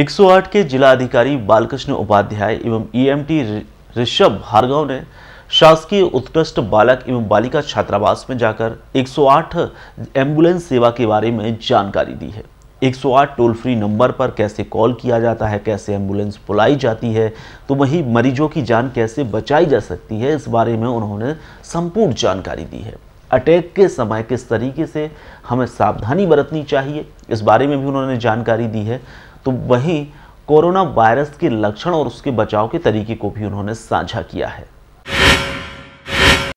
108 के जिला अधिकारी बालकृष्ण उपाध्याय एवं ईएमटी e ऋषभ भार्गव ने शासकीय उत्कृष्ट बालक एवं बालिका छात्रावास में जाकर 108 एम्बुलेंस सेवा के बारे में जानकारी दी है 108 टोल फ्री नंबर पर कैसे कॉल किया जाता है कैसे एम्बुलेंस बुलाई जाती है तो वही मरीजों की जान कैसे बचाई जा सकती है इस बारे में उन्होंने संपूर्ण जानकारी दी है अटैक के समय किस तरीके से हमें सावधानी बरतनी चाहिए इस बारे में भी उन्होंने जानकारी दी है तो वहीं कोरोना वायरस के लक्षण और उसके बचाव के तरीके को भी उन्होंने साझा किया है